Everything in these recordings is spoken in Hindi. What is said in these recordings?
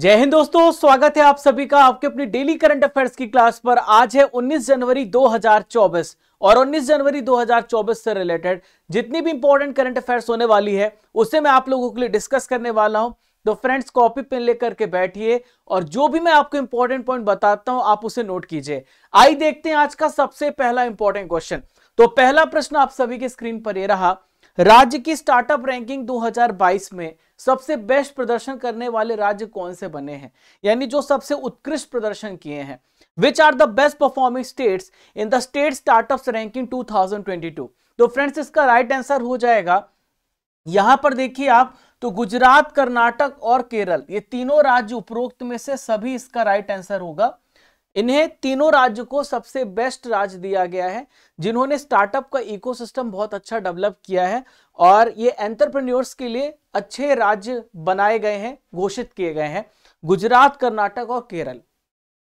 जय हिंद दोस्तों स्वागत है आप सभी का आपके अपनी डेली करंट अफेयर्स की क्लास पर आज है 19 जनवरी 2024 और 19 जनवरी 2024 से रिलेटेड जितनी भी इंपॉर्टेंट करंट अफेयर्स होने वाली है उसे मैं आप लोगों के लिए डिस्कस करने वाला हूं तो फ्रेंड्स कॉपी पेन लेकर के बैठिए और जो भी मैं आपको इंपॉर्टेंट पॉइंट बताता हूं आप उसे नोट कीजिए आई देखते हैं आज का सबसे पहला इंपॉर्टेंट क्वेश्चन तो पहला प्रश्न आप सभी के स्क्रीन पर यह रहा राज्य की स्टार्टअप रैंकिंग 2022 में सबसे बेस्ट प्रदर्शन करने वाले राज्य कौन से बने हैं यानी जो सबसे उत्कृष्ट प्रदर्शन किए हैं which are the best performing states in the state startup ranking 2022 तो फ्रेंड्स इसका राइट आंसर हो जाएगा यहां पर देखिए आप तो गुजरात कर्नाटक और केरल ये तीनों राज्य उपरोक्त में से सभी इसका राइट आंसर होगा इन्हें तीनों राज्य को सबसे बेस्ट राज्य दिया गया है जिन्होंने स्टार्टअप का इकोसिस्टम बहुत अच्छा डेवलप किया है और ये एंटरप्रेन्योर्स के लिए अच्छे राज्य बनाए गए हैं घोषित किए गए हैं गुजरात कर्नाटक और केरल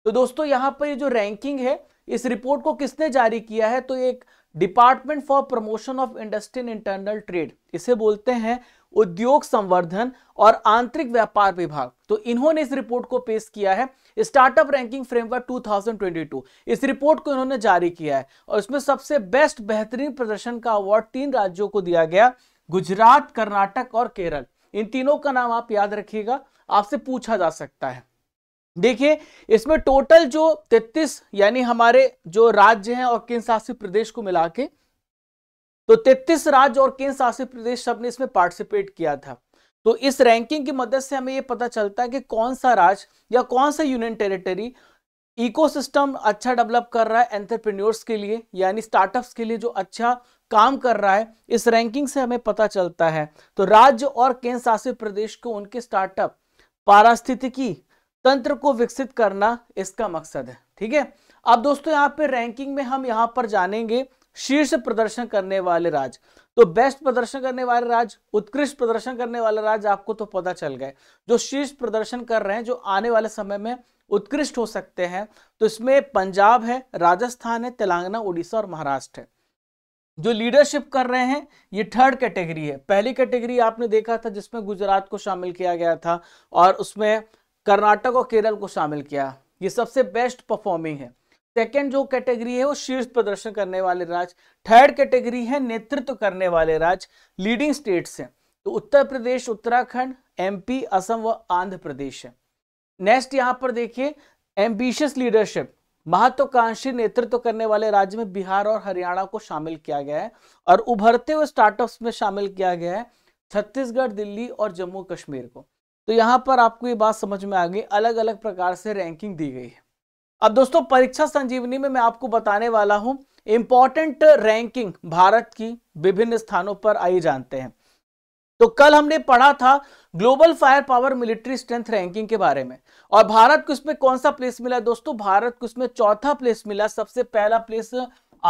तो दोस्तों यहाँ पर ये जो रैंकिंग है इस रिपोर्ट को किसने जारी किया है तो एक department for promotion of industry and internal trade इसे बोलते हैं उद्योग संवर्धन और आंतरिक व्यापार विभाग तो इन्होंने इस रिपोर्ट को पेश किया है स्टार्टअप रैंकिंग फ्रेमवर्क 2022 इस रिपोर्ट को इन्होंने जारी किया है और इसमें सबसे बेस्ट बेहतरीन प्रदर्शन का अवार्ड तीन राज्यों को दिया गया गुजरात कर्नाटक और केरल इन तीनों का नाम आप याद रखिएगा आपसे पूछा जा सकता है देखिए इसमें टोटल जो 33 यानी हमारे जो राज्य हैं और केंद्र शासित प्रदेश को मिला के तो 33 राज्य और केंद्र शासित प्रदेश सब ने इसमें पार्टिसिपेट किया था तो इस रैंकिंग की मदद से हमें यह पता चलता है कि कौन सा राज्य या कौन सा यूनियन टेरिटरी इकोसिस्टम अच्छा डेवलप कर रहा है एंटरप्रेन्योर्स के लिए यानी स्टार्टअप्स के लिए जो अच्छा काम कर रहा है इस रैंकिंग से हमें पता चलता है तो राज्य और केंद्र शासित प्रदेश को उनके स्टार्टअप पारास्थितिकी तंत्र को विकसित करना इसका मकसद है ठीक है अब दोस्तों यहाँ पे रैंकिंग में हम यहाँ पर जानेंगे शीर्ष प्रदर्शन करने वाले राज्य तो बेस्ट प्रदर्शन करने वाले राज्य उत्कृष्ट प्रदर्शन करने वाले राज्य आपको तो पता चल गए जो शीर्ष प्रदर्शन कर रहे हैं जो आने वाले समय में उत्कृष्ट हो सकते हैं तो इसमें पंजाब है राजस्थान है तेलंगाना उड़ीसा और महाराष्ट्र है जो लीडरशिप कर रहे हैं ये थर्ड कैटेगरी है पहली कैटेगरी आपने देखा था जिसमें गुजरात को शामिल किया गया था और उसमें कर्नाटक और केरल को शामिल किया ये सबसे बेस्ट परफॉर्मिंग है सेकेंड जो कैटेगरी है वो शीर्ष प्रदर्शन करने वाले राज्य थर्ड कैटेगरी है नेतृत्व करने वाले राज्य लीडिंग स्टेट्स हैं तो उत्तर प्रदेश उत्तराखंड एमपी असम व आंध्र प्रदेश है नेक्स्ट यहाँ पर देखिए एम्बिशियस लीडरशिप महत्वाकांक्षी नेतृत्व करने वाले राज्य में बिहार और हरियाणा को शामिल किया गया है और उभरते हुए स्टार्टअप्स में शामिल किया गया है छत्तीसगढ़ दिल्ली और जम्मू कश्मीर को तो यहाँ पर आपको ये बात समझ में आ गई अलग अलग प्रकार से रैंकिंग दी गई है अब दोस्तों परीक्षा संजीवनी में मैं आपको बताने वाला हूं इंपॉर्टेंट रैंकिंग भारत की विभिन्न स्थानों पर आई जानते हैं तो कल हमने पढ़ा था global fire power military strength ranking के बारे में और भारत को इसमें कौन सा प्लेस मिला दोस्तों भारत को इसमें चौथा प्लेस मिला सबसे पहला प्लेस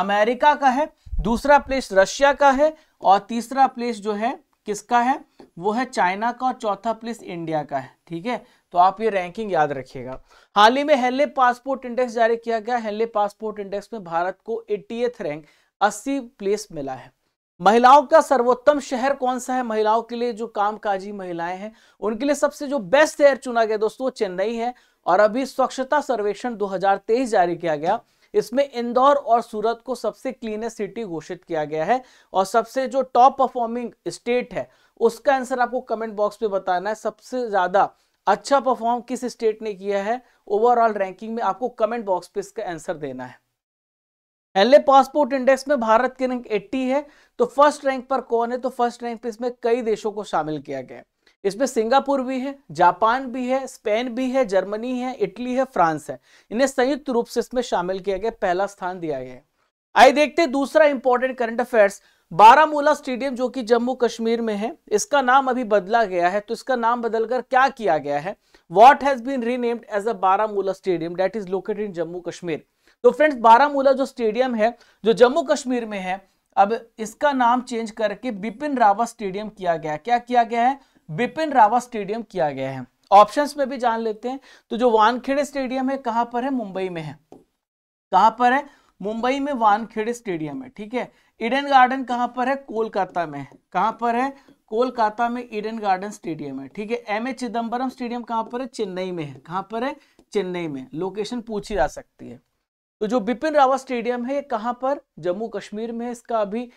अमेरिका का है दूसरा प्लेस रशिया का है और तीसरा प्लेस जो है किसका है वो है चाइना का और चौथा प्लेस इंडिया का है ठीक है तो आप ये रैंकिंग याद रखिएगा हाल ही में हेनले पासपोर्ट इंडेक्स जारी किया गया हेनले पासपोर्ट इंडेक्स में भारत को एटीएथ रैंक अस्सी प्लेस मिला है महिलाओं का सर्वोत्तम शहर कौन सा है महिलाओं के लिए जो कामकाजी महिलाएं हैं उनके लिए सबसे जो बेस्ट शहर चुना गया दोस्तों चेन्नई है और अभी स्वच्छता सर्वेक्षण 2023 जारी किया गया इसमें इंदौर और सूरत को सबसे क्लीनेस्ट सिटी घोषित किया गया है और सबसे जो टॉप परफॉर्मिंग स्टेट है उसका आंसर आपको कमेंट बॉक्स में बताना है सबसे ज्यादा अच्छा परफॉर्म किस स्टेट ने किया है ओवरऑल रैंकिंग में आपको कमेंट बॉक्स पे इसका आंसर देना है एनले पासपोर्ट इंडेक्स में भारत की रैंक 80 है तो फर्स्ट रैंक पर कौन है तो फर्स्ट रैंक पे इसमें कई देशों को शामिल किया गया है इसमें सिंगापुर भी है जापान भी है स्पेन भी है जर्मनी है इटली है फ्रांस है इन्हें संयुक्त रूप से इसमें शामिल किया गया पहला स्थान दिया गया है आई देखते दूसरा important current affairs Baramulla stadium जो कि जम्मू कश्मीर में है इसका नाम अभी बदला गया है तो इसका नाम बदलकर क्या किया गया है what has been renamed as a Baramulla stadium that is located in Jammu Kashmir तो फ्रेंड्स बारामूला जो स्टेडियम है जो जम्मू कश्मीर में है अब इसका नाम चेंज करके बिपिन रावत स्टेडियम किया गया क्या किया गया है बिपिन रावत स्टेडियम किया गया है ऑप्शंस में भी जान लेते हैं तो जो वानखेड़े स्टेडियम है कहां पर है मुंबई में है कहां पर है मुंबई में वानखेड़े स्टेडियम है ठीक है इडन गार्डन कहां पर है कोलकाता में कहां पर है कोलकाता में इडन गार्डन स्टेडियम है ठीक है एम ए चिदम्बरम स्टेडियम कहां पर है चेन्नई में है कहां पर है चेन्नई में लोकेशन पूछी जा सकती है तो जो बिपिन रावत स्टेडियम है ये कहां पर जम्मू कश्मीर में है इसका अभी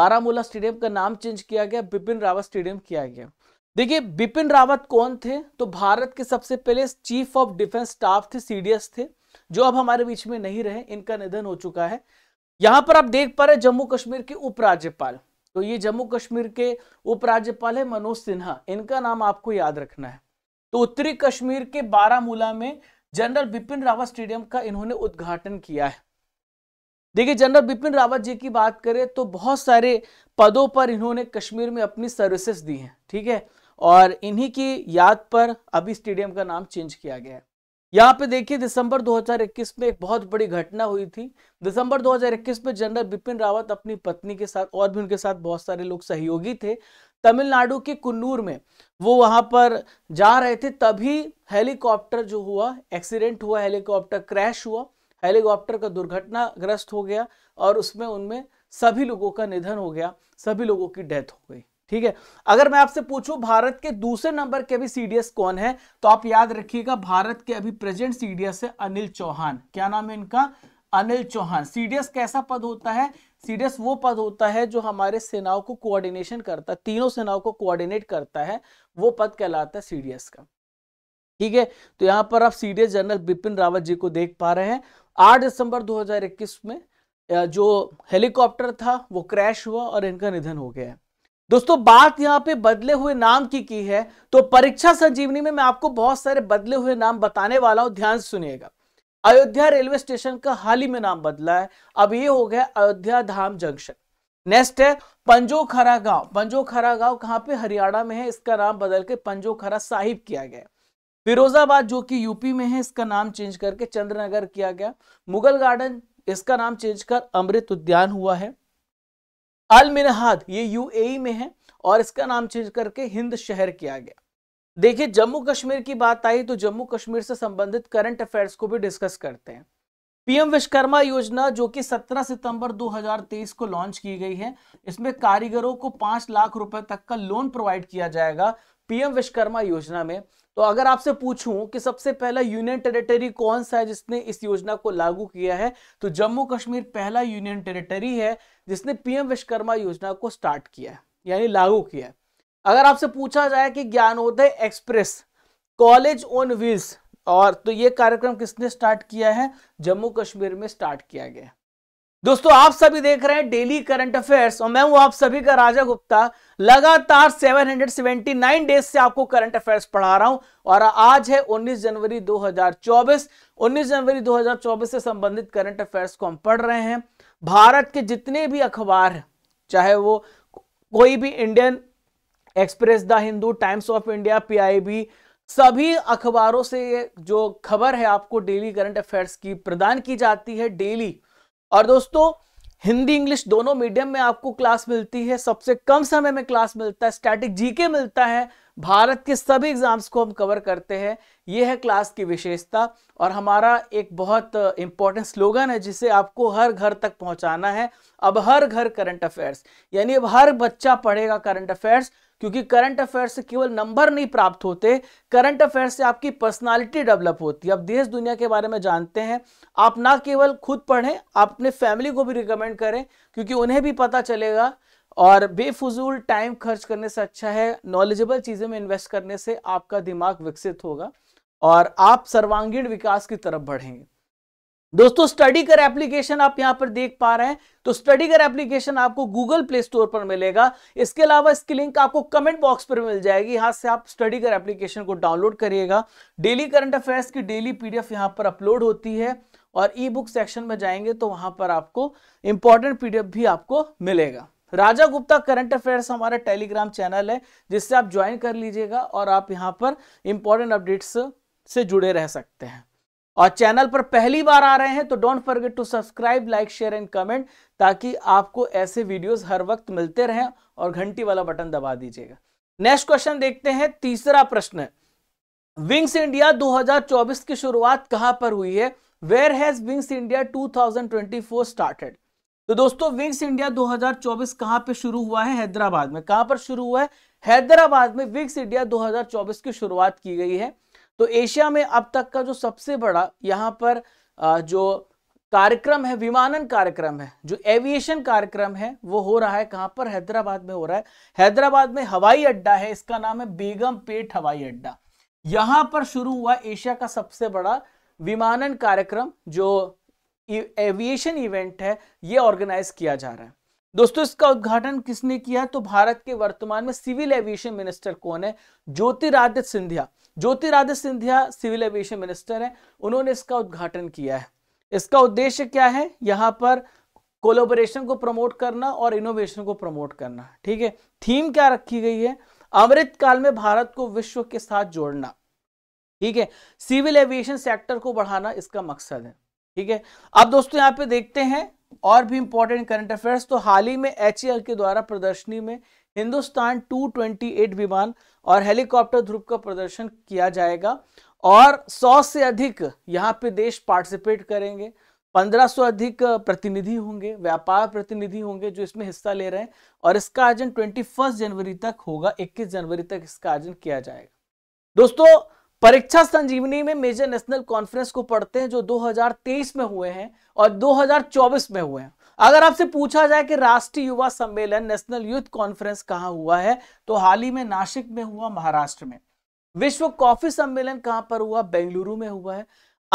बारामूला स्टेडियम का नाम चेंज किया गया बिपिन रावत स्टेडियम किया गया देखिए बिपिन रावत कौन थे तो भारत के सबसे पहले चीफ ऑफ डिफेंस स्टाफ थे सीडीएस थे जो अब हमारे बीच में नहीं रहे इनका निधन हो चुका है यहां पर आप देख पा रहे जम्मू कश्मीर के उपराज्यपाल तो ये जम्मू कश्मीर के उपराज्यपाल है मनोज सिन्हा इनका नाम आपको याद रखना है तो उत्तरी कश्मीर के बारामूला में जनरल बिपिन रावत स्टेडियम का इन्होंने उद्घाटन किया है देखिए जनरल बिपिन रावत जी की बात करें तो बहुत सारे पदों पर इन्होंने कश्मीर में अपनी सर्विसेज दी हैं ठीक है और इन्हीं की याद पर अभी स्टेडियम का नाम चेंज किया गया है यहाँ पे देखिए दिसंबर 2021 में एक बहुत बड़ी घटना हुई थी दिसंबर 2021 में जनरल बिपिन रावत अपनी पत्नी के साथ और भी उनके साथ बहुत सारे लोग सहयोगी थे तमिलनाडु के कुन्नूर में वो वहां पर जा रहे थे तभी हेलीकॉप्टर जो हुआ एक्सीडेंट हुआ हेलीकॉप्टर क्रैश हुआ हेलीकॉप्टर का दुर्घटनाग्रस्त हो गया और उसमें उनमें सभी लोगों का निधन हो गया सभी लोगों की डेथ हो गई ठीक है अगर मैं आपसे पूछूं भारत के दूसरे नंबर के अभी सीडीएस कौन है तो आप याद रखिएगा भारत के अभी प्रेजेंट सीडीएस है अनिल चौहान क्या नाम है इनका अनिल चौहान सीडीएस कैसा पद होता है सीडीएस वो पद होता है जो हमारे सेनाओं को कोऑर्डिनेशन करता है तीनों सेनाओं को कोऑर्डिनेट करता है वो पद कहलाता है सीडीएस का ठीक है तो यहाँ पर आप सीडीएस जनरल बिपिन रावत जी को देख पा रहे हैं आठ दिसंबर 2021 में जो हेलीकॉप्टर था वो क्रैश हुआ और इनका निधन हो गया है दोस्तों बात यहाँ पे बदले हुए नाम की की है तो परीक्षा संजीवनी में मैं आपको बहुत सारे बदले हुए नाम बताने वाला हूं ध्यान सुनिएगा अयोध्या रेलवे स्टेशन का हाल ही में नाम बदला है अब ये हो गया अयोध्या धाम जंक्शन नेक्स्ट है पंजोखरा गांव पंजोखरा गांव कहाँ पे हरियाणा में है इसका नाम बदल के पंजोखरा साहिब किया गया फिरोजाबाद जो कि यूपी में है इसका नाम चेंज करके चंद्रनगर किया गया मुगल गार्डन इसका नाम चेंज कर अमृत उद्यान हुआ है अल मिनहाद ये यूएई e में है और इसका नाम चेंज करके हिंद शहर किया गया देखिए जम्मू कश्मीर की बात आई तो जम्मू कश्मीर से संबंधित करंट अफेयर्स को भी डिस्कस करते हैं पीएम विश्वकर्मा योजना जो कि 17 सितंबर 2023 को लॉन्च की गई है इसमें कारीगरों को पांच लाख रुपए तक का लोन प्रोवाइड किया जाएगा पीएम विश्वकर्मा योजना में तो अगर आपसे पूछूं कि सबसे पहला यूनियन टेरिटरी कौन सा है जिसने इस योजना को लागू किया है तो जम्मू कश्मीर पहला यूनियन टेरिटरी है जिसने पीएम विश्वकर्मा योजना को स्टार्ट किया है यानी लागू किया है अगर आपसे पूछा जाए कि Gyanodaya express college on wheels और तो ये कार्यक्रम किसने स्टार्ट किया है जम्मू कश्मीर में स्टार्ट किया गया दोस्तों आप सभी देख रहे हैं डेली करंट अफेयर्स और मैं हूं आप सभी का राजा गुप्ता लगातार 779 डेज से आपको करंट अफेयर्स पढ़ा रहा हूं और आज है 19 जनवरी 2024 19 जनवरी 2024 से संबंधित करंट अफेयर्स को हम पढ़ रहे हैं भारत के जितने भी अखबार चाहे वो कोई भी Indian Express the Hindu Times of India पी सभी अखबारों से जो खबर है आपको डेली करंट अफेयर्स की प्रदान की जाती है डेली और दोस्तों हिंदी इंग्लिश दोनों मीडियम में आपको क्लास मिलती है सबसे कम समय में क्लास मिलता है स्टैटिक जीके मिलता है भारत के सभी एग्जाम्स को हम कवर करते हैं ये है क्लास की विशेषता और हमारा एक बहुत इंपॉर्टेंट uh, स्लोगन है जिसे आपको हर घर तक पहुंचाना है अब हर घर करंट अफेयर्स यानी अब हर बच्चा पढ़ेगा करंट अफेयर्स क्योंकि करंट अफेयर से केवल नंबर नहीं प्राप्त होते करंट अफेयर से आपकी पर्सनालिटी डेवलप होती है आप देश दुनिया के बारे में जानते हैं आप ना केवल खुद पढ़ें आप अपने फैमिली को भी रिकमेंड करें क्योंकि उन्हें भी पता चलेगा और बेफजूल टाइम खर्च करने से अच्छा है नॉलेजेबल चीज़ों में इन्वेस्ट करने से आपका दिमाग विकसित होगा और आप सर्वांगीण विकास की तरफ बढ़ेंगे दोस्तों स्टडी कर एप्लीकेशन आप यहां पर देख पा रहे हैं तो स्टडी कर एप्लीकेशन आपको गूगल प्ले स्टोर पर मिलेगा इसके अलावा इसकी लिंक आपको कमेंट बॉक्स पर मिल जाएगी यहां से आप स्टडी कर एप्लीकेशन को डाउनलोड करिएगा डेली करंट अफेयर्स की डेली पीडीएफ यहां पर अपलोड होती है और ई बुक सेक्शन में जाएंगे तो वहां पर आपको इंपॉर्टेंट पीडीएफ भी आपको मिलेगा राजा गुप्ता करंट अफेयर्स हमारा टेलीग्राम चैनल है जिससे आप ज्वाइन कर लीजिएगा और आप यहाँ पर इंपॉर्टेंट अपडेट्स से जुड़े रह सकते हैं और चैनल पर पहली बार आ रहे हैं तो don't forget to subscribe like share and comment ताकि आपको ऐसे वीडियोस हर वक्त मिलते रहें और घंटी वाला बटन दबा दीजिएगा नेक्स्ट क्वेश्चन देखते हैं तीसरा प्रश्न विंग्स इंडिया 2024 की शुरुआत कहां पर हुई है where has Wings India 2024 started तो दोस्तों विंग्स इंडिया 2024 कहां पर शुरू हुआ है हैदराबाद में कहां पर शुरू हुआ है हैदराबाद में विंग्स इंडिया 2024 की शुरुआत की गई है तो एशिया में अब तक का जो सबसे बड़ा यहाँ पर जो कार्यक्रम है विमानन कार्यक्रम है जो एविएशन कार्यक्रम है वो हो रहा है कहाँ पर हैदराबाद में हो रहा है हैदराबाद में हवाई अड्डा है इसका नाम है बेगम पेट हवाई अड्डा यहाँ पर शुरू हुआ एशिया का सबसे बड़ा विमानन कार्यक्रम जो एविएशन इवेंट है ये ऑर्गेनाइज किया जा रहा है दोस्तों इसका उद्घाटन किसने किया तो भारत के वर्तमान में सिविल एविएशन मिनिस्टर कौन है Jyotiraditya Scindia Jyotiraditya Scindia civil aviation minister हैं उन्होंने इसका उद्घाटन किया है इसका उद्देश्य क्या है यहाँ पर कोलोबोरेशन को प्रमोट करना और इनोवेशन को प्रमोट करना ठीक है थीम क्या रखी गई है अमृत काल में भारत को विश्व के साथ जोड़ना ठीक है सिविल एविएशन सेक्टर को बढ़ाना इसका मकसद है ठीक है अब दोस्तों यहाँ पे देखते हैं और भी इंपॉर्टेंट करंट अफेयर्स तो हाल ही में एच के द्वारा प्रदर्शनी में हिंदुस्तान 228 विमान और हेलीकॉप्टर ध्रुव का प्रदर्शन किया जाएगा और 100 से अधिक यहाँ पे देश पार्टिसिपेट करेंगे 1500 अधिक प्रतिनिधि होंगे व्यापार प्रतिनिधि होंगे जो इसमें हिस्सा ले रहे हैं और इसका आयोजन 21 जनवरी तक होगा 21 जनवरी तक इसका आयोजन किया जाएगा दोस्तों परीक्षा संजीवनी में मेजर नेशनल कॉन्फ्रेंस को पढ़ते हैं जो 2023 में हुए हैं और 2024 में हुए हैं अगर आपसे पूछा जाए कि राष्ट्रीय युवा सम्मेलन नेशनल यूथ कॉन्फ्रेंस कहाँ हुआ है तो हाल ही में नासिक में हुआ महाराष्ट्र में विश्व कॉफी सम्मेलन कहां पर हुआ बेंगलुरु में हुआ है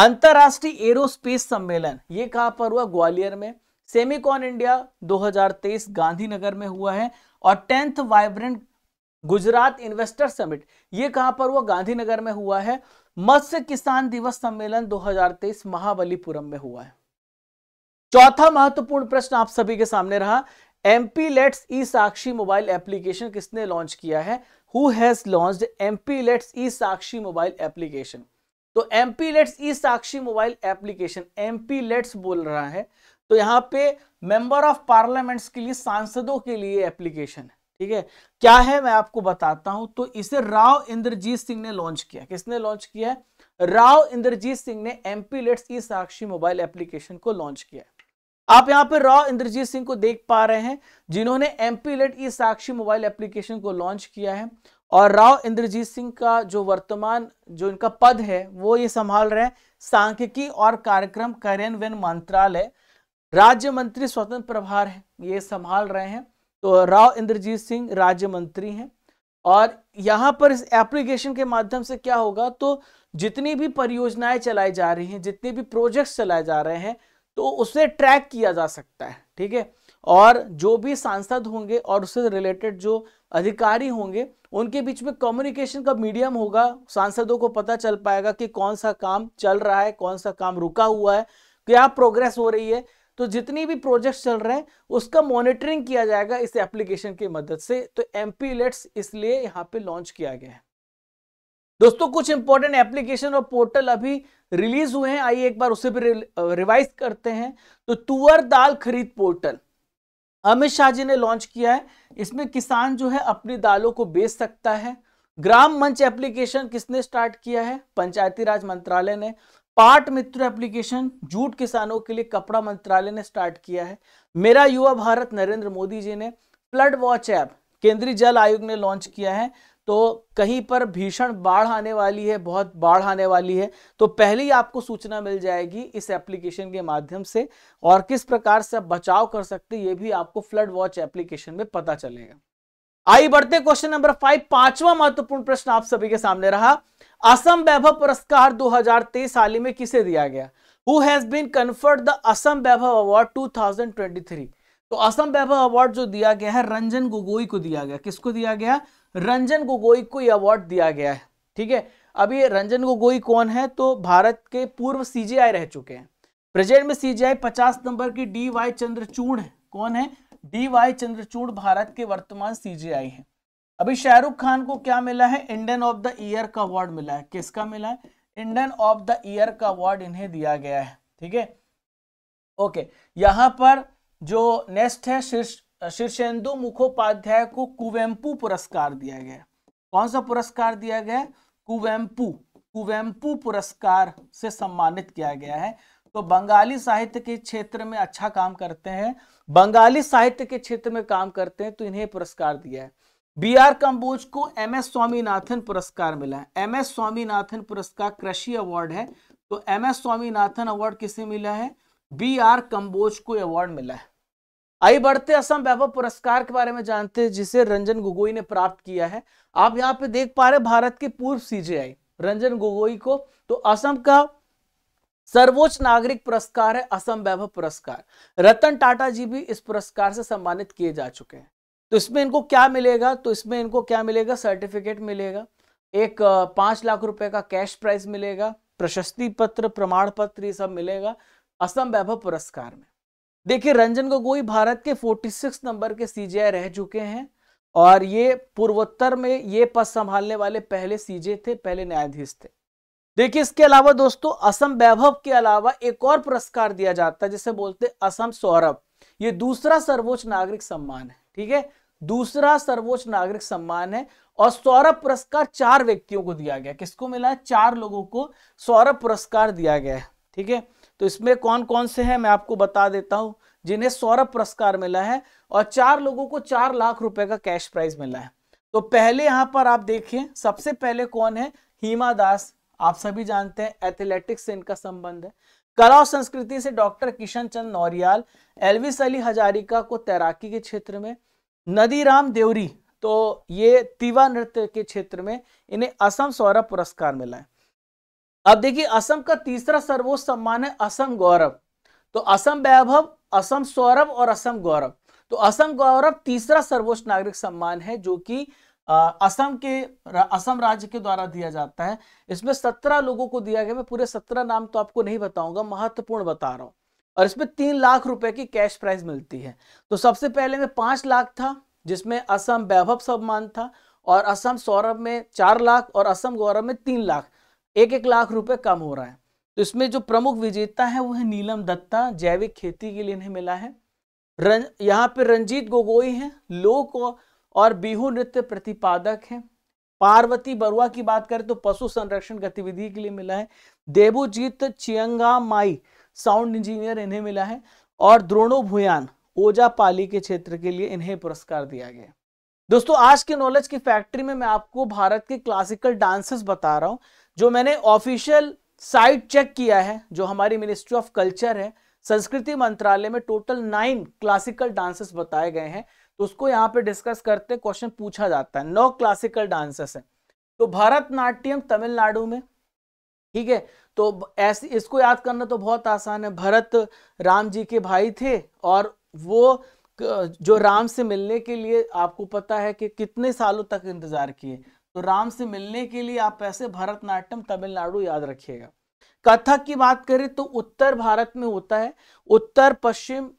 अंतरराष्ट्रीय एरोस्पेस सम्मेलन ये कहां पर हुआ ग्वालियर में सेमिकॉन इंडिया 2023 गांधीनगर में हुआ है और tenth vibrant Gujarat investor summit ये कहां पर हुआ गांधीनगर में हुआ है मत्स्य किसान दिवस सम्मेलन 2023 महाबलीपुरम में हुआ है चौथा महत्वपूर्ण प्रश्न आप सभी के सामने रहा MP LADS e Sakshi mobile application किसने लॉन्च किया है who has launch MP LADS e Sakshi mobile application तो MP LADS e Sakshi mobile application MP LADS बोल रहा है तो यहाँ पे मेंबर ऑफ पार्लियामेंट्स के लिए सांसदों के लिए एप्लीकेशन है ठीक है क्या है मैं आपको बताता हूं तो इसे राव इंद्रजीत सिंह ने लॉन्च किया किसने लॉन्च किया है राव इंद्रजीत सिंह ने MP LADS e Sakshi mobile application को लॉन्च किया है आप यहां पर राव इंद्रजीत सिंह को देख पा रहे हैं जिन्होंने MP LAD e Sakshi mobile application को लॉन्च किया है और राव इंद्रजीत सिंह का जो वर्तमान जो इनका पद है वो ये संभाल रहे हैं सांख्यिकी और कार्यक्रम कार्यान्वयन मंत्रालय राज्य मंत्री स्वतंत्र प्रभार है ये संभाल रहे हैं तो राव इंद्रजीत सिंह राज्य मंत्री हैं और यहाँ पर इस एप्लीकेशन के माध्यम से क्या होगा तो जितनी भी परियोजनाएं चलाई जा रही हैं जितने भी प्रोजेक्ट्स चलाए जा रहे हैं तो उसे ट्रैक किया जा सकता है ठीक है और जो भी सांसद होंगे और उससे रिलेटेड जो अधिकारी होंगे उनके बीच में कम्युनिकेशन का मीडियम होगा सांसदों को पता चल पाएगा कि कौन सा काम चल रहा है कौन सा काम रुका हुआ है क्या प्रोग्रेस हो रही है तो जितनी भी प्रोजेक्ट्स चल रहे हैं उसका मॉनिटरिंग किया जाएगा इस एप्लीकेशन की मदद से तो एम लेट्स इसलिए यहाँ पे लॉन्च किया गया है दोस्तों कुछ इंपॉर्टेंट एप्लीकेशन और पोर्टल अभी रिलीज हुए हैं आइए एक बार उसे भी रिवाइज करते हैं तो तुअर दाल खरीद पोर्टल अमित शाह जी ने लॉन्च किया है इसमें किसान जो है अपनी दालों को बेच सकता है ग्राम मंच एप्लीकेशन किसने स्टार्ट किया है पंचायती राज मंत्रालय ने पाट मित्र एप्लीकेशन जूट किसानों के लिए कपड़ा मंत्रालय ने स्टार्ट किया है मेरा युवा भारत नरेंद्र मोदी जी ने फ्लड वॉच ऐप केंद्रीय जल आयोग ने लॉन्च किया है तो कहीं पर भीषण बाढ़ आने वाली है बहुत बाढ़ आने वाली है तो पहले ही आपको सूचना मिल जाएगी इस एप्लीकेशन के माध्यम से और किस प्रकार से आप बचाव कर सकते ये भी आपको फ्लड वॉच एप्लीकेशन में पता चलेगा आई बढ़ते क्वेश्चन नंबर फाइव पांचवा महत्वपूर्ण प्रश्न आप सभी के सामने रहा असम वैभव पुरस्कार 2023 साल में किसे दिया गया who has been conferred the Assam Vaibhav award 2023 तो असम वैभव अवार्ड जो दिया गया है रंजन गोगोई को दिया गया किसको दिया गया रंजन गोगोई को यह अवार्ड दिया गया है ठीक है अब ये रंजन गोगोई कौन है तो भारत के पूर्व सीजीआई रह चुके हैं प्रेजेंट में सीजीआई 50 नंबर की डी वाई चंद्रचूड़ कौन है डी वाई चंद्रचूड़ भारत के वर्तमान सीजीआई हैं अभी शाहरुख खान को क्या मिला है इंडियन ऑफ द ईयर का अवार्ड मिला है किसका मिला है इंडियन ऑफ द ईयर का अवार्ड इन्हें दिया गया है ठीक है ओके यहां पर जो नेक्स्ट है शीर्ष शीर्षेंदु मुखोपाध्याय को कुवेम्पू पुरस्कार दिया गया कौन सा पुरस्कार दिया गया कुवेम्पू कुवेम्पू पुरस्कार से सम्मानित किया गया है तो बंगाली साहित्य के क्षेत्र में अच्छा काम करते हैं बंगाली साहित्य के क्षेत्र में काम करते हैं तो इन्हें पुरस्कार दिया है बी आर कंबोज को एम एस स्वामीनाथन पुरस्कार मिला है एम एस स्वामीनाथन पुरस्कार कृषि अवार्ड है तो एम एस स्वामीनाथन अवार्ड किसे मिला है बी आर कंबोज को अवार्ड मिला है आई बढ़ते असम वैभव पुरस्कार के बारे में जानते हैं जिसे रंजन गोगोई ने प्राप्त किया है आप यहाँ पे देख पा रहे भारत के पूर्व सीजेआई रंजन गोगोई को तो असम का सर्वोच्च नागरिक पुरस्कार है असम वैभव पुरस्कार रतन टाटा जी भी इस पुरस्कार से सम्मानित किए जा चुके हैं तो इसमें इनको क्या मिलेगा तो इसमें इनको क्या मिलेगा सर्टिफिकेट मिलेगा एक पांच लाख रुपए का कैश प्राइज मिलेगा प्रशस्ति पत्र प्रमाण पत्र ये सब मिलेगा असम वैभव पुरस्कार में देखिए रंजन गोगोई भारत के 46 नंबर के सीजे रह चुके हैं और ये पूर्वोत्तर में ये पद संभालने वाले पहले सीजे थे पहले न्यायाधीश थे देखिए इसके अलावा दोस्तों असम वैभव के अलावा एक और पुरस्कार दिया जाता है जिसे बोलते असम सौरभ ये दूसरा सर्वोच्च नागरिक सम्मान है ठीक है दूसरा सर्वोच्च नागरिक सम्मान है और सौरभ पुरस्कार चार व्यक्तियों को दिया गया किसको मिला है चार लोगों को सौरभ पुरस्कार दिया गया है ठीक है तो इसमें कौन कौन से हैं मैं आपको बता देता हूं जिन्हें सौरभ पुरस्कार मिला है और चार लोगों को चार लाख रुपए का कैश प्राइज मिला है तो पहले यहां पर आप देखिए सबसे पहले कौन है हीमा दास आप सभी जानते हैं एथलेटिक्स से इनका संबंध है कला और संस्कृति से डॉक्टर किशन चंद नौरियाल एलविस अली हजारिका को तैराकी के क्षेत्र में नदी राम देवरी तो ये तिवा नृत्य के क्षेत्र में इन्हें असम सौरभ पुरस्कार मिला है अब देखिए असम का तीसरा सर्वोच्च सम्मान है असम गौरव तो असम वैभव असम सौरभ और असम गौरव तो असम गौरव तीसरा सर्वोच्च नागरिक सम्मान है जो कि असम के असम राज्य के द्वारा दिया जाता है इसमें सत्रह लोगों को दिया गया मैं पूरे सत्रह नाम तो आपको नहीं बताऊंगा महत्वपूर्ण बता रहा हूं और इसमें तीन लाख रुपए की कैश प्राइज मिलती है तो सबसे पहले में पांच लाख था जिसमें असम वैभव सम्मान था और असम सौरभ में चार लाख और असम गौरव में तीन लाख एक एक लाख रुपए कम हो रहा है तो इसमें जो प्रमुख विजेता है वो है नीलम दत्ता जैविक खेती के लिए इन्हें मिला है रन, यहाँ पे रंजीत गोगोई हैं लोक और बिहू नृत्य प्रतिपादक हैं पार्वती बरुआ की बात करें तो पशु संरक्षण गतिविधि के लिए मिला है Debojit Changmai sound engineer इन्हें मिला है और द्रोणो भुयान ओजा पाली के क्षेत्र के लिए इन्हें पुरस्कार दिया गया दोस्तों आज के नॉलेज की फैक्ट्री में मैं आपको भारत के क्लासिकल डांसेस बता रहा हूँ जो मैंने ऑफिशियल साइट चेक किया है जो हमारी मिनिस्ट्री ऑफ कल्चर है संस्कृति मंत्रालय में टोटल नाइन क्लासिकल डांसेस बताए गए हैं तो उसको यहाँ पे डिस्कस करते क्वेश्चन पूछा जाता है नौ क्लासिकल डांसेस हैं तो भरतनाट्यम तमिलनाडु में ठीक है तो ऐसे इसको याद करना तो बहुत आसान है भरत राम जी के भाई थे और वो जो राम से मिलने के लिए आपको पता है कि कितने सालों तक इंतजार किए तो राम से मिलने के लिए आप ऐसे भरतनाट्यम तमिलनाडु याद रखिएगा कथक की बात करें तो उत्तर भारत में होता है उत्तर पश्चिम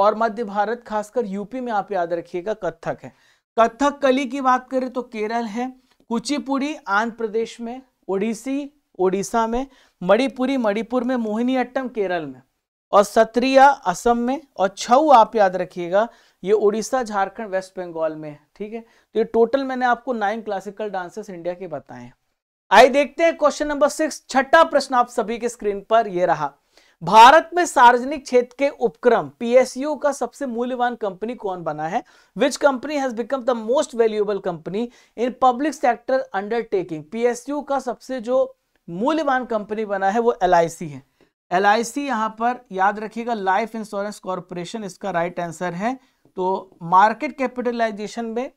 और मध्य भारत खासकर यूपी में आप याद रखिएगा कथक है कथक कली की बात करें तो केरल है कुचिपुड़ी आंध्र प्रदेश में ओडिसी ओडिशा में मणिपुरी मणिपुर में मोहिनी अट्टम केरल में और सत्रिया असम में और छऊ आप याद रखिएगा ये उड़ीसा झारखंड वेस्ट बंगाल में है ठीक है तो ये टोटल मैंने आपको नाइन क्लासिकल डांसेस इंडिया के बताए आइए देखते हैं क्वेश्चन नंबर सिक्स छठा प्रश्न आप सभी के स्क्रीन पर यह रहा भारत में सार्वजनिक क्षेत्र के उपक्रम पीएसयू का सबसे मूल्यवान कंपनी कौन बना है which company has become the most valuable company in public sector undertaking PSU का सबसे जो मूल्यवान कंपनी बना है वो एल है एल आई यहां पर याद रखिएगा लाइफ इंश्योरेंस कॉर्पोरेशन इसका राइट आंसर है तो मार्केट कैपिटलाइजेशन में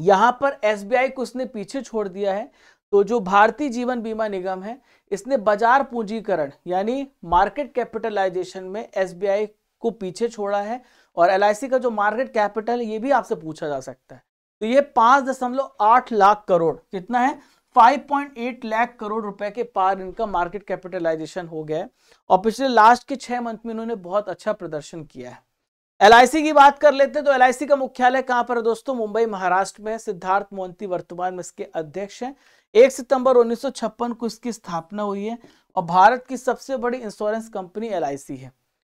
यहाँ पर आई को उसने पीछे छोड़ दिया है तो जो भारतीय जीवन बीमा निगम है इसने बाजार पूंजीकरण यानी मार्केट कैपिटलाइजेशन में आई को पीछे छोड़ा है और एल का जो मार्केट कैपिटल ये भी आपसे पूछा जा सकता है तो ये पांच दशमलव आठ लाख करोड़ कितना है 5.8 लाख करोड़ रुपए के पार इनका मार्केट कैपिटलाइजेशन हो गया है और पिछले लास्ट के छह मंथ में इन्होंने बहुत अच्छा प्रदर्शन किया है एल की बात कर लेते हैं तो एल का मुख्यालय कहां पर है दोस्तों मुंबई महाराष्ट्र में सिद्धार्थ मोहंती वर्तमान में इसके अध्यक्ष हैं एक सितंबर 1956 को इसकी स्थापना हुई है और भारत की सबसे बड़ी इंश्योरेंस कंपनी एल है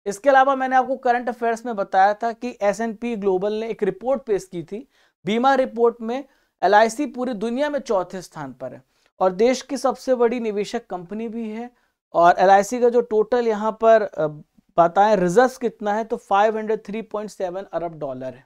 इसके अलावा मैंने आपको करंट अफेयर्स में बताया था कि एस ग्लोबल ने एक रिपोर्ट पेश की थी बीमा रिपोर्ट में एल पूरी दुनिया में चौथे स्थान पर है और देश की सबसे बड़ी निवेशक कंपनी भी है और एल का जो टोटल यहाँ पर बताएं रिजर्व कितना है तो 503.7 अरब डॉलर है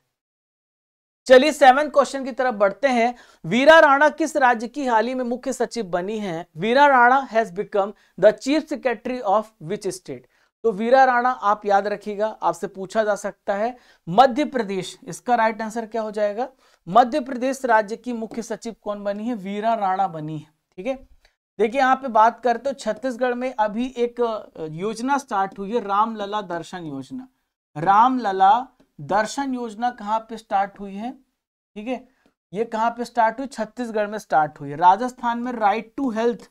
चलिए सेवन क्वेश्चन की तरफ बढ़ते हैं वीरा राणा किस राज्य की हाल ही में मुख्य सचिव बनी हैं Vira Rana has become the chief secretary of which state तो वीरा राणा आप याद रखिएगा आपसे पूछा जा सकता है मध्य प्रदेश इसका राइट आंसर क्या हो जाएगा मध्य प्रदेश राज्य की मुख्य सचिव कौन बनी है वीरा राणा बनी है ठीक है देखिए यहाँ पे बात करते हो छत्तीसगढ़ में अभी एक योजना स्टार्ट हुई है रामलला दर्शन योजना रामलला दर्शन योजना कहाँ पे स्टार्ट हुई है ठीक है ये कहाँ पे स्टार्ट हुई छत्तीसगढ़ में स्टार्ट हुई है राजस्थान में राइट टू हेल्थ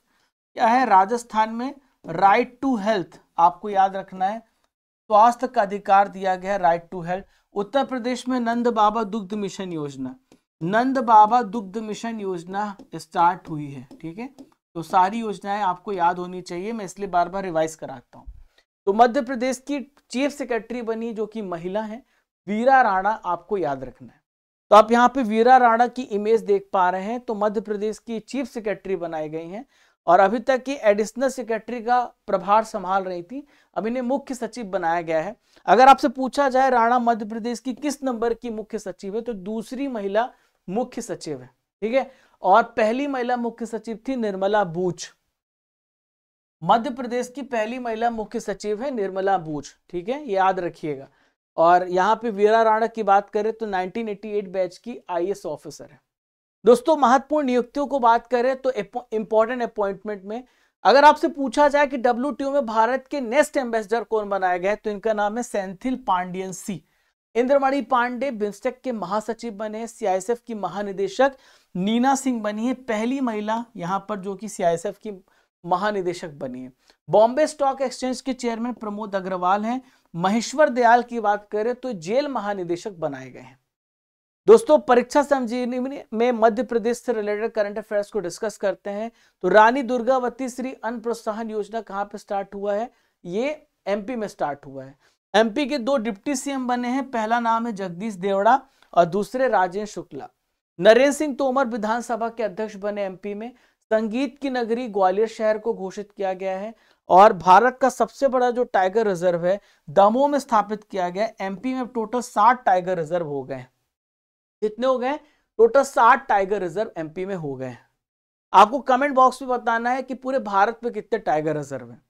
क्या है राजस्थान में राइट टू हेल्थ आपको याद रखना है स्वास्थ्य का अधिकार दिया गया है right to health Uttar Pradesh में नंद बाबा दुग्ध मिशन योजना नंद बाबा दुग्ध मिशन योजना स्टार्ट हुई है ठीक है तो सारी योजनाएं आपको याद होनी चाहिए मैं इसलिए बार बार रिवाइज कराता हूँ तो मध्य प्रदेश की चीफ सेक्रेटरी बनी जो कि महिला है वीरा राणा आपको याद रखना है तो आप यहाँ पे वीरा राणा की इमेज देख पा रहे हैं तो मध्य प्रदेश की चीफ सेक्रेटरी बनाई गई हैं और अभी तक ये एडिशनल सेक्रेटरी का प्रभार संभाल रही थी अब इन्हें मुख्य सचिव बनाया गया है अगर आपसे पूछा जाए राणा मध्य प्रदेश की किस नंबर की मुख्य सचिव है तो दूसरी महिला मुख्य सचिव है ठीक है और पहली महिला मुख्य सचिव थी निर्मला बूच मध्य प्रदेश की पहली महिला मुख्य सचिव है निर्मला बूच ठीक है याद रखिएगा और यहाँ पे वीरा राणा की बात करें तो 1988 बैच की आईएएस ऑफिसर है दोस्तों महत्वपूर्ण नियुक्तियों को बात करें तो इंपॉर्टेंट अपॉइंटमेंट में अगर आपसे पूछा जाए कि डब्ल्यू में भारत के नेक्स्ट एम्बेसडर कौन बनाया गया है तो इनका नाम है सेंथिल पांडियन सी इंद्रमणि पांडे बिमस्टेक के महासचिव बने सीआईएसएफ की महानिदेशक नीना सिंह बनी है पहली महिला यहाँ पर जो कि सीआईएसएफ की महानिदेशक बनी है बॉम्बे स्टॉक एक्सचेंज के चेयरमैन प्रमोद अग्रवाल हैं महेश्वर दयाल की बात करें तो जेल महानिदेशक बनाए गए हैं दोस्तों परीक्षा समझने में मध्य प्रदेश से रिलेटेड करंट अफेयर्स को डिस्कस करते हैं तो रानी दुर्गावती श्री अन्न प्रोत्साहन योजना कहाँ पे स्टार्ट हुआ है ये एमपी में स्टार्ट हुआ है एमपी के दो डिप्टी सीएम बने हैं पहला नाम है जगदीश देवड़ा और दूसरे राजेश शुक्ला नरेंद्र सिंह तोमर विधानसभा के अध्यक्ष बने एमपी में संगीत की नगरी ग्वालियर शहर को घोषित किया गया है और भारत का सबसे बड़ा जो टाइगर रिजर्व है दमोह में स्थापित किया गया एमपी में टोटल साठ टाइगर रिजर्व हो गए कितने हो गए टोटल साठ टाइगर रिजर्व एमपी में हो गए आपको कमेंट बॉक्स में बताना है कि पूरे भारत में कितने टाइगर रिजर्व हैं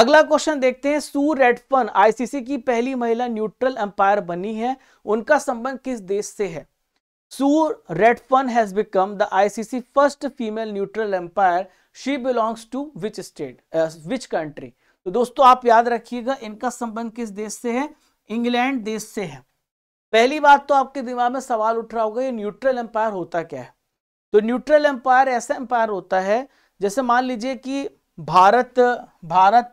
अगला क्वेश्चन देखते हैं सू रेडफन आईसीसी की पहली महिला न्यूट्रल अंपायर बनी है उनका संबंध किस देश से है Sue Redfern has become the ICC first female neutral empire. She belongs to which state, uh, which country? तो दोस्तों आप याद रखिएगा इनका संबंध किस देश से है इंग्लैंड देश से है पहली बात तो आपके दिमाग में सवाल उठ रहा होगा ये न्यूट्रल एम्पायर होता क्या है तो न्यूट्रल एम्पायर ऐसा एम्पायर होता है जैसे मान लीजिए कि भारत भारत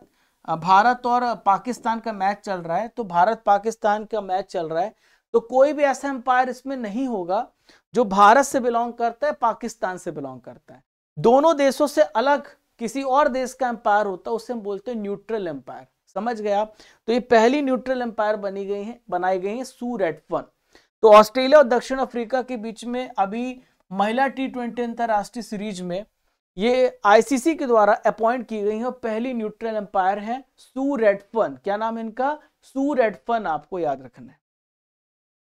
भारत और पाकिस्तान का मैच चल रहा है तो भारत पाकिस्तान का मैच चल रहा है तो कोई भी ऐसा एम्पायर इसमें नहीं होगा जो भारत से बिलोंग करता है पाकिस्तान से बिलोंग करता है दोनों देशों से अलग किसी और देश का एम्पायर होता है उसे हम बोलते हैं न्यूट्रल एम्पायर समझ गए आप तो ये पहली न्यूट्रल एम्पायर बनी गई है बनाई गई है सू रेड वन तो ऑस्ट्रेलिया और दक्षिण अफ्रीका के बीच में अभी महिला टी ट्वेंटी अंतर्राष्ट्रीय सीरीज में ये आईसीसी के द्वारा अपॉइंट की गई है पहली न्यूट्रल एम्पायर है सू रेडफन क्या नाम है इनका सू रेडफन आपको याद रखना है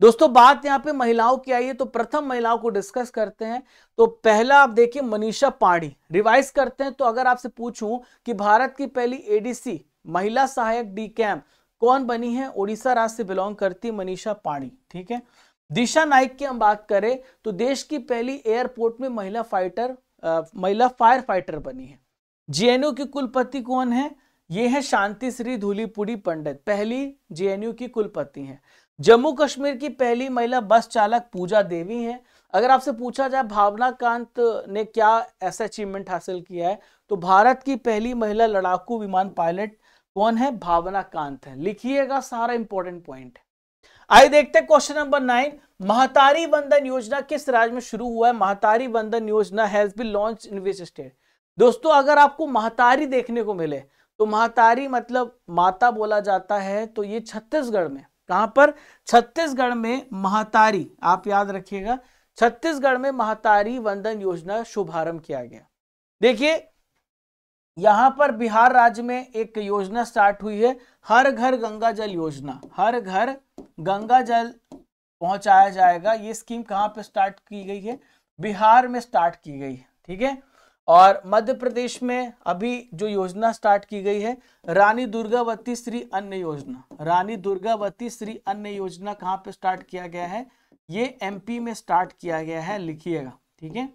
दोस्तों बात यहाँ पे महिलाओं की आई है तो प्रथम महिलाओं को डिस्कस करते हैं तो पहला आप देखिए मनीषा पाड़ी रिवाइज करते हैं तो अगर आपसे पूछूं कि भारत की पहली एडीसी महिला सहायक डी कैम कौन बनी है ओडिशा राज्य से बिलोंग करती मनीषा पाड़ी ठीक है दिशा नाइक की हम बात करें तो देश की पहली एयरपोर्ट में महिला फाइटर आ, महिला फायर फाइटर बनी है जेएनयू की कुलपति कौन है ये है शांति श्री धूलीपुड़ी पंडित पहली जेएनयू की कुलपति हैं जम्मू कश्मीर की पहली महिला बस चालक पूजा देवी हैं अगर आपसे पूछा जाए भावना कांत ने क्या ऐसा अचीवमेंट हासिल किया है तो भारत की पहली महिला लड़ाकू विमान पायलट कौन है भावना कांत है लिखिएगा सारा इंपॉर्टेंट पॉइंट आइए देखते हैं क्वेश्चन नंबर नाइन महतारी बंधन योजना किस राज्य में शुरू हुआ है Mahtari Bandhan Yojana has be launch in which state दोस्तों अगर आपको महतारी देखने को मिले तो महतारी मतलब माता बोला जाता है तो ये छत्तीसगढ़ में कहां पर छत्तीसगढ़ में महातारी आप याद रखिएगा छत्तीसगढ़ में महातारी वंदन योजना शुभारंभ किया गया देखिए यहां पर बिहार राज्य में एक योजना स्टार्ट हुई है हर घर गंगा जल योजना हर घर गंगा जल पहुंचाया जाएगा ये स्कीम कहां पर स्टार्ट की गई है बिहार में स्टार्ट की गई है ठीक है और मध्य प्रदेश में अभी जो योजना स्टार्ट की गई है रानी दुर्गावती श्री अन्न योजना रानी दुर्गावती श्री अन्न योजना कहाँ पे स्टार्ट किया गया है ये एमपी में स्टार्ट किया गया है लिखिएगा ठीक है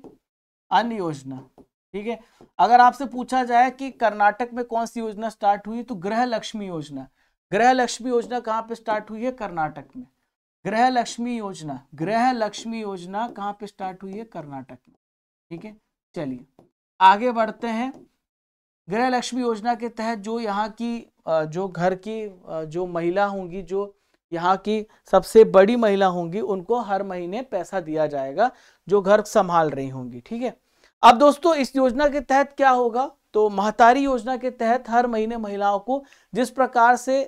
अन्न योजना ठीक है अगर आपसे पूछा जाए कि कर्नाटक में कौन सी योजना स्टार्ट हुई तो गृह लक्ष्मी योजना गृह लक्ष्मी योजना कहाँ पे स्टार्ट हुई है कर्नाटक में गृह लक्ष्मी योजना गृह लक्ष्मी योजना कहाँ पे स्टार्ट हुई है कर्नाटक में ठीक है चलिए आगे बढ़ते हैं गृह लक्ष्मी योजना के तहत जो यहाँ की जो घर की जो महिला होंगी जो यहाँ की सबसे बड़ी महिला होंगी उनको हर महीने पैसा दिया जाएगा जो घर संभाल रही होंगी ठीक है अब दोस्तों इस योजना के तहत क्या होगा तो महतारी योजना के तहत हर महीने महिलाओं को जिस प्रकार से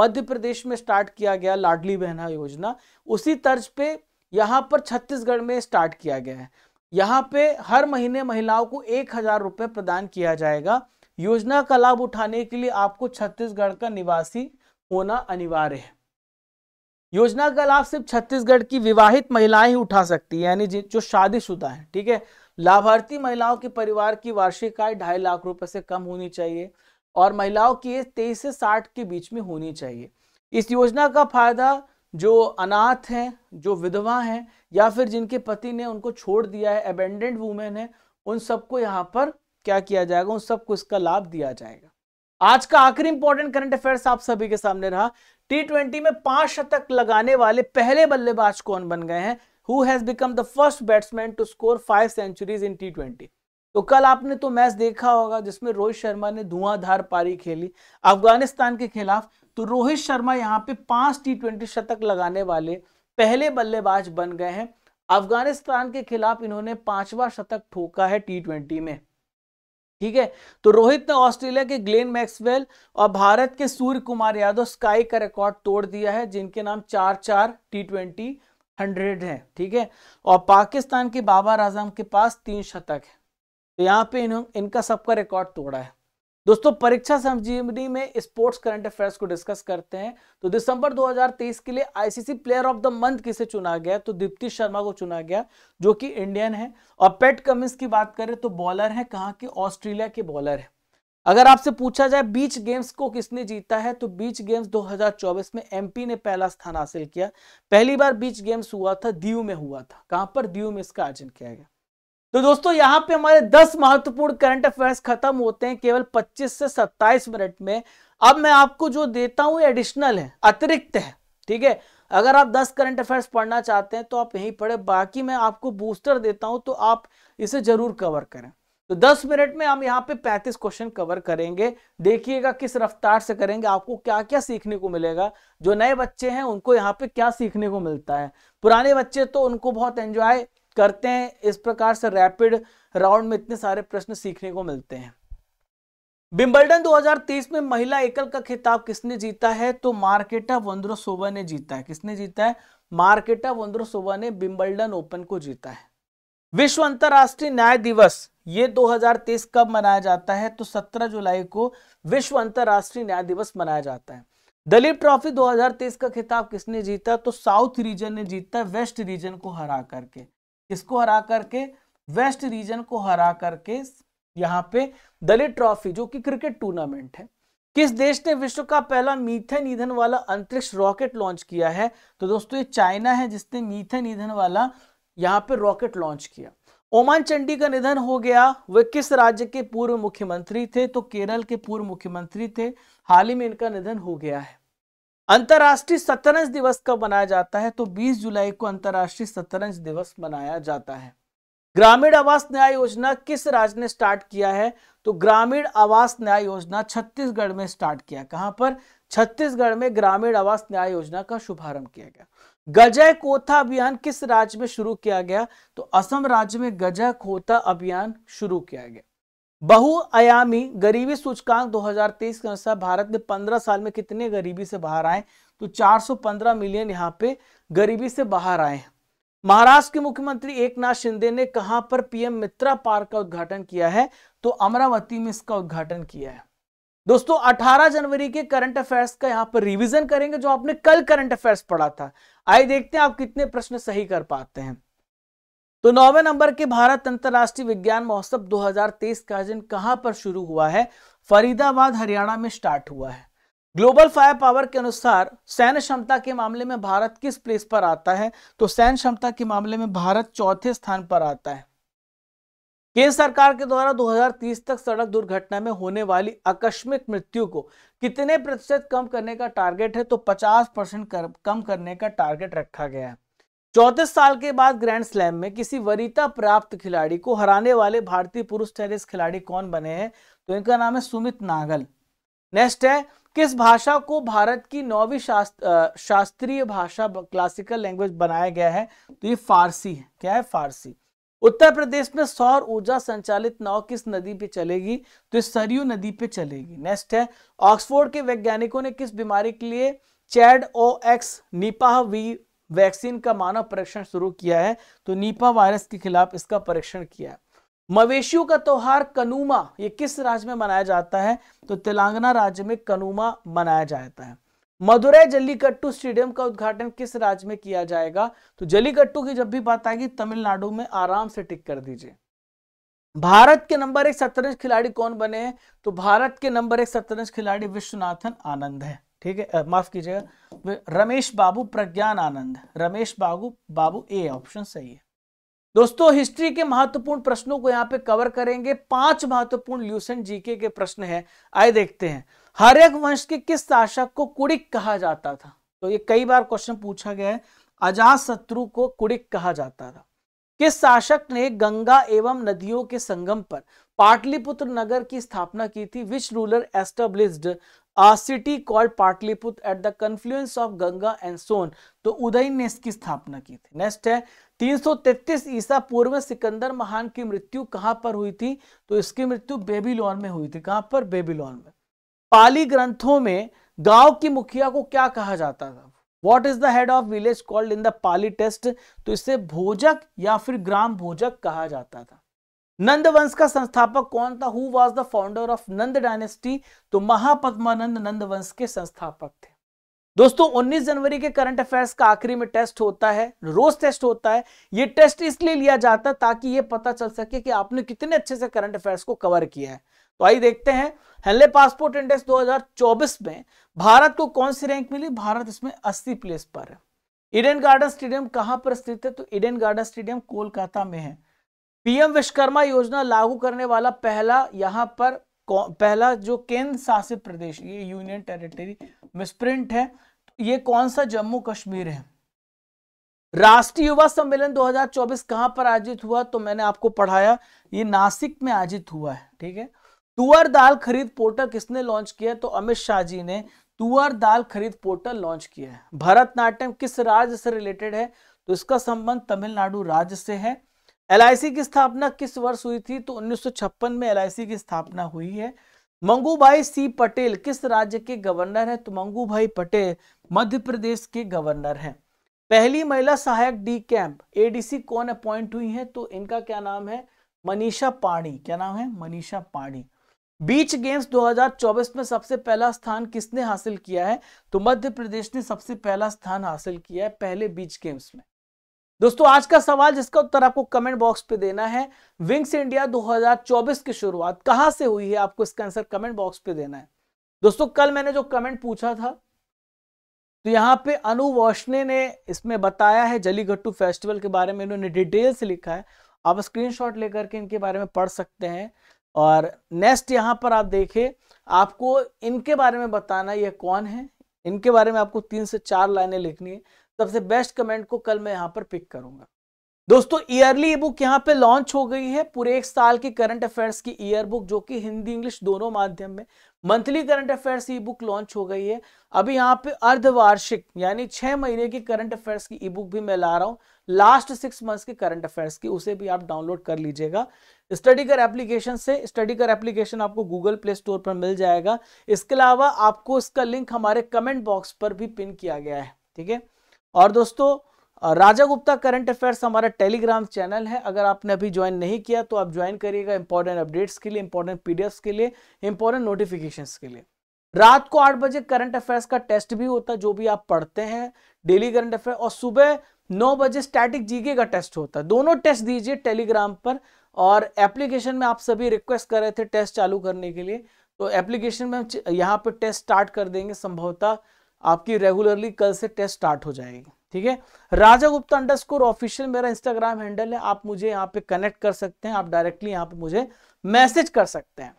मध्य प्रदेश में स्टार्ट किया गया लाडली बहना योजना उसी तर्ज पे यहाँ पर छत्तीसगढ़ में स्टार्ट किया गया है यहाँ पे हर महीने महिलाओं को एक हजार रुपये प्रदान किया जाएगा योजना का लाभ उठाने के लिए आपको छत्तीसगढ़ का निवासी होना अनिवार्य है योजना का लाभ सिर्फ छत्तीसगढ़ की विवाहित महिलाएं ही उठा सकती है यानी जो शादीशुदा हैं ठीक है लाभार्थी महिलाओं के परिवार की वार्षिक आय ढाई लाख रुपए से कम होनी चाहिए और महिलाओं की एज तेईस से साठ के बीच में होनी चाहिए इस योजना का फायदा जो अनाथ हैं जो विधवा हैं या फिर जिनके पति ने उनको छोड़ दिया है अबेंडेंट वूमेन है उन सबको यहाँ पर क्या किया जाएगा उन सबको इसका लाभ दिया जाएगा आज का आखिरी इंपॉर्टेंट करंट अफेयर्स आप सभी के सामने रहा टी ट्वेंटी में पांच शतक लगाने वाले पहले बल्लेबाज कौन बन गए हैं who has become the first batsman to score five centuries in T twenty तो कल आपने तो मैच देखा होगा जिसमें रोहित शर्मा ने धुआंधार पारी खेली अफगानिस्तान के खिलाफ तो रोहित शर्मा यहाँ पे पांच टी ट्वेंटी शतक लगाने वाले पहले बल्लेबाज बन गए हैं अफगानिस्तान के खिलाफ इन्होंने पांचवा शतक ठोका है टी ट्वेंटी में ठीक है तो रोहित ने ऑस्ट्रेलिया के ग्लेन मैक्सवेल और भारत के सूर्य कुमार यादव स्काई का रिकॉर्ड तोड़ दिया है जिनके नाम चार चार टी ट्वेंटी हंड्रेड है ठीक है और पाकिस्तान के बाबर आजम के पास तीन शतक है तो यहाँ पे इन्होंने इनका सबका रिकॉर्ड तोड़ा है दोस्तों परीक्षा संजीवनी में स्पोर्ट्स करंट अफेयर्स को डिस्कस करते हैं तो दिसंबर 2023 के लिए ICC player of the month किसे चुना गया तो दीप्ति शर्मा को चुना गया जो कि इंडियन है और पेट कमिंस की बात करें तो बॉलर है कहाँ के ऑस्ट्रेलिया के बॉलर है अगर आपसे पूछा जाए बीच गेम्स को किसने जीता है तो बीच गेम्स 2024 में एमपी ने पहला स्थान हासिल किया पहली बार बीच गेम्स हुआ था दीव में हुआ था कहां पर दीव में इसका आयोजन किया गया तो दोस्तों यहाँ पे हमारे 10 महत्वपूर्ण करंट अफेयर्स खत्म होते हैं केवल 25 से 27 मिनट में अब मैं आपको जो देता हूँ एडिशनल है अतिरिक्त है ठीक है अगर आप 10 करंट अफेयर्स पढ़ना चाहते हैं तो आप यहीं पढ़े बाकी मैं आपको बूस्टर देता हूं तो आप इसे जरूर कवर करें तो 10 मिनट में हम यहाँ पे 35 क्वेश्चन कवर करेंगे देखिएगा किस रफ्तार से करेंगे आपको क्या क्या सीखने को मिलेगा जो नए बच्चे हैं उनको यहाँ पे क्या सीखने को मिलता है पुराने बच्चे तो उनको बहुत एंजॉय करते हैं इस प्रकार से रैपिड राउंड में इतने सारे प्रश्न सीखने को मिलते हैं बिम्बल्डन 2023 में महिला एकल का खिताब किसने जीता है तो मार्केटा वंद्रोसोवा ने जीता है किसने जीता है मार्केटा वंद्रोसोवा ने बिम्बल्डन ओपन को जीता है विश्व अंतर्राष्ट्रीय न्याय दिवस ये 2023 कब मनाया जाता है तो 17 जुलाई को विश्व अंतर्राष्ट्रीय न्याय दिवस मनाया जाता है दलीप ट्रॉफी 2023 का खिताब किसने जीता तो साउथ रीजन ने जीता वेस्ट रीजन को हरा करके किसको हरा करके वेस्ट रीजन को हरा करके यहाँ पे दलित ट्रॉफी जो कि क्रिकेट टूर्नामेंट है किस देश ने विश्व का पहला मीथेन ईंधन वाला अंतरिक्ष रॉकेट लॉन्च किया है तो दोस्तों ये चाइना है जिसने मीथेन ईंधन वाला यहाँ पे रॉकेट लॉन्च किया ओमान चंडी का निधन हो गया वे किस राज्य के पूर्व मुख्यमंत्री थे तो केरल के पूर्व मुख्यमंत्री थे हाल ही में इनका निधन हो गया है अंतर्राष्ट्रीय शतरंज दिवस कब मनाया जाता है तो 20 जुलाई को अंतर्राष्ट्रीय शतरंज दिवस मनाया जाता है ग्रामीण आवास न्याय योजना किस राज्य ने स्टार्ट किया है तो ग्रामीण आवास न्याय योजना छत्तीसगढ़ में स्टार्ट किया कहां पर छत्तीसगढ़ में ग्रामीण आवास न्याय योजना का शुभारंभ किया गया गजय कोथा अभियान किस राज्य में शुरू किया गया तो असम राज्य में गजय कोथा अभियान शुरू किया गया बहुआयामी गरीबी सूचकांक 2023 के अनुसार भारत में 15 साल में कितने गरीबी से बाहर आए तो 415 मिलियन यहाँ पे गरीबी से बाहर आए महाराष्ट्र के मुख्यमंत्री एकनाथ शिंदे ने कहां पर पीएम मित्रा पार्क का उद्घाटन किया है तो अमरावती में इसका उद्घाटन किया है दोस्तों 18 जनवरी के करंट अफेयर्स का यहाँ पर रिवीजन करेंगे जो आपने कल करंट अफेयर्स पढ़ा था आइए देखते हैं आप कितने प्रश्न सही कर पाते हैं तो नौवे नंबर के भारत अंतर्राष्ट्रीय विज्ञान महोत्सव 2023 का आयोजन कहां पर शुरू हुआ है फरीदाबाद हरियाणा में स्टार्ट हुआ है ग्लोबल फायर पावर के अनुसार सैन्य क्षमता के मामले में भारत किस प्लेस पर आता है तो सैन्य क्षमता के मामले में भारत चौथे स्थान पर आता है केंद्र सरकार के द्वारा 2030 तक सड़क दुर्घटना में होने वाली आकस्मिक मृत्यु को कितने प्रतिशत कम करने का टारगेट है तो 50 परसेंट कर, कम करने का टारगेट रखा गया है चौतीस साल के बाद ग्रैंड स्लैम में किसी वरीता प्राप्त खिलाड़ी को हराने वाले भारतीय पुरुष टेनिस खिलाड़ी कौन बने हैं तो इनका नाम है सुमित नागल नेक्स्ट है किस भाषा को भारत की नौवीं शास्त्र, शास्त्रीय भाषा क्लासिकल लैंग्वेज बनाया गया है तो ये फारसी है क्या है फारसी उत्तर प्रदेश में सौर ऊर्जा संचालित नाव किस नदी पे चलेगी तो सरयू नदी पे चलेगी नेक्स्ट है ऑक्सफोर्ड के वैज्ञानिकों ने किस बीमारी के लिए ChAdOx Nipah V vaccine का मानव परीक्षण शुरू किया है तो नीपा वायरस के खिलाफ इसका परीक्षण किया है मवेशियों का त्योहार कनुमा ये किस राज्य में मनाया जाता है तो तेलंगाना राज्य में कनुमा मनाया जाता है मदुरै जल्लीकट्टू स्टेडियम का उद्घाटन किस राज्य में किया जाएगा तो जल्लीकट्टू की जब भी बात आएगी तमिलनाडु में आराम से टिक कर दीजिए भारत के नंबर एक शतरंज खिलाड़ी कौन बने हैं तो भारत के नंबर एक शतरंज खिलाड़ी विश्वनाथन आनंद है ठीक है माफ कीजिएगा रमेश बाबू प्रज्ञान आनंद रमेश बाबू बाबू ए ऑप्शन सही है दोस्तों हिस्ट्री के महत्वपूर्ण प्रश्नों को यहाँ पे कवर करेंगे पांच महत्वपूर्ण ल्यूसेंट जीके के प्रश्न हैं आए देखते हैं हर एक वंश के किस शासक को कुड़िक कहा जाता था तो ये कई बार क्वेश्चन पूछा गया है अजात शत्रु को कुड़िक कहा जाता था किस शासक ने गंगा एवं नदियों के संगम पर पाटलिपुत्र नगर की स्थापना की थी which ruler established a city called Patliputra at the confluence of Ganga and Son. तो उदय ने इसकी स्थापना की थी नेक्स्ट है 333 ईसा पूर्व सिकंदर महान की मृत्यु कहां पर हुई थी तो इसकी मृत्यु बेबीलोन में हुई थी कहां पर बेबीलोन में पाली ग्रंथों में गांव की मुखिया को क्या कहा जाता था what is the head of village called in the Pali test तो इसे भोजक या फिर ग्राम भोजक कहा जाता था नंद वंश का संस्थापक कौन था who was the founder of Nand dynasty तो महापद्मानंद नंद वंश के संस्थापक थे दोस्तों 19 जनवरी के करंट अफेयर्स का आखिरी में टेस्ट होता है रोज टेस्ट होता है ये टेस्ट इसलिए लिया जाता है ताकि ये पता चल सके कि आपने कितने अच्छे से करंट अफेयर्स को कवर किया है तो आइए देखते हैं हेनले पासपोर्ट इंडेक्स 2024 में भारत को कौन सी रैंक मिली भारत इसमें 80 प्लेस पर है इडन गार्डन स्टेडियम कहां पर स्थित है तो इडन गार्डन स्टेडियम कोलकाता में है पीएम विश्वकर्मा योजना लागू करने वाला पहला यहां पर पहला जो केंद्र शासित प्रदेश ये यूनियन टेरिटरी मिसप्रिंट है तो ये कौन सा जम्मू कश्मीर है राष्ट्रीय युवा सम्मेलन 2024 कहां पर आयोजित हुआ तो मैंने आपको पढ़ाया ये नासिक में आयोजित हुआ है ठीक है तुअर दाल खरीद पोर्टल किसने लॉन्च किया तो अमित शाह जी ने तुअर दाल खरीद पोर्टल लॉन्च किया है भरतनाट्यम किस राज्य से रिलेटेड है तो इसका संबंध तमिलनाडु राज्य से है एलआईसी की स्थापना किस वर्ष हुई थी तो 1956 में एल की स्थापना हुई है मंगू भाई सी पटेल किस राज्य के गवर्नर है तो मंगू भाई पटेल मध्य प्रदेश के गवर्नर हैं पहली महिला सहायक डी कैंप एडीसी कौन अपॉइंट हुई है तो इनका क्या नाम है मनीषा पाणी क्या नाम है मनीषा पाणी बीच गेम्स 2024 में सबसे पहला स्थान किसने हासिल किया है तो मध्य प्रदेश ने सबसे पहला स्थान हासिल किया है पहले बीच गेम्स में दोस्तों आज का सवाल जिसका उत्तर आपको कमेंट बॉक्स पे देना है विंग्स इंडिया 2024 की शुरुआत कहां से हुई है आपको इसका आंसर कमेंट बॉक्स पे देना है दोस्तों कल मैंने जो कमेंट पूछा था तो यहाँ पे अनु वोशने ने इसमें बताया है जलीगट्टू फेस्टिवल के बारे में इन्होंने डिटेल से लिखा है आप स्क्रीन लेकर के इनके बारे में पढ़ सकते हैं और नेक्स्ट यहाँ पर आप देखें आपको इनके बारे में बताना ये कौन है इनके बारे में आपको तीन से चार लाइनें लिखनी है सबसे बेस्ट कमेंट को कल मैं यहाँ पर पिक करूंगा दोस्तों ईयरली बुक यहाँ पे लॉन्च हो गई है पूरे एक साल की करंट अफेयर्स की ईयर बुक जो कि हिंदी इंग्लिश दोनों माध्यम में monthly current affairs e book launch हो गई है अभी यहाँ पे अर्धवार्षिक यानी छह महीने की करंट अफेयर्स की ई बुक भी मैं ला रहा हूँ लास्ट सिक्स मंथ्स के करंट अफेयर्स की उसे भी आप डाउनलोड कर लीजिएगा स्टडी कर एप्लीकेशन से स्टडी कर एप्लीकेशन आपको गूगल प्ले स्टोर पर मिल जाएगा इसके अलावा आपको इसका लिंक हमारे कमेंट बॉक्स पर भी पिन किया गया है ठीक है और दोस्तों राजा गुप्ता करंट अफेयर्स हमारा टेलीग्राम चैनल है अगर आपने अभी ज्वाइन नहीं किया तो आप ज्वाइन करिएगा इंपॉर्टेंट अपडेट्स के लिए इंपॉर्टेंट पीडीएफ्स के लिए इंपॉर्टेंट नोटिफिकेशंस के लिए रात को आठ बजे करंट अफेयर्स का टेस्ट भी होता है जो भी आप पढ़ते हैं डेली करंट अफेयर और सुबह नौ बजे स्टैटिक जीके का टेस्ट होता है दोनों टेस्ट दीजिए टेलीग्राम पर और एप्लीकेशन में आप सभी रिक्वेस्ट कर रहे थे टेस्ट चालू करने के लिए तो एप्लीकेशन में हम यहाँ पर टेस्ट स्टार्ट कर देंगे संभवतः आपकी रेगुलरली कल से टेस्ट स्टार्ट हो जाएगी ठीक है Raja Gupta underscore official मेरा इंस्टाग्राम हैंडल है आप मुझे यहाँ पे कनेक्ट कर सकते हैं आप डायरेक्टली यहाँ पे मुझे मैसेज कर सकते हैं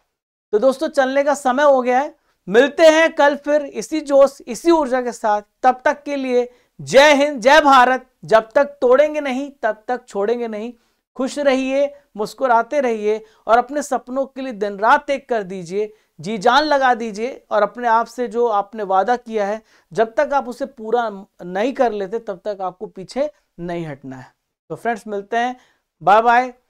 तो दोस्तों चलने का समय हो गया है मिलते हैं कल फिर इसी जोश इसी ऊर्जा के साथ तब तक के लिए जय हिंद जय भारत जब तक तोड़ेंगे नहीं तब तक छोड़ेंगे नहीं खुश रहिए मुस्कुराते रहिए और अपने सपनों के लिए दिन रात एक कर दीजिए जी जान लगा दीजिए और अपने आप से जो आपने वादा किया है जब तक आप उसे पूरा नहीं कर लेते तब तक आपको पीछे नहीं हटना है तो फ्रेंड्स मिलते हैं बाय बाय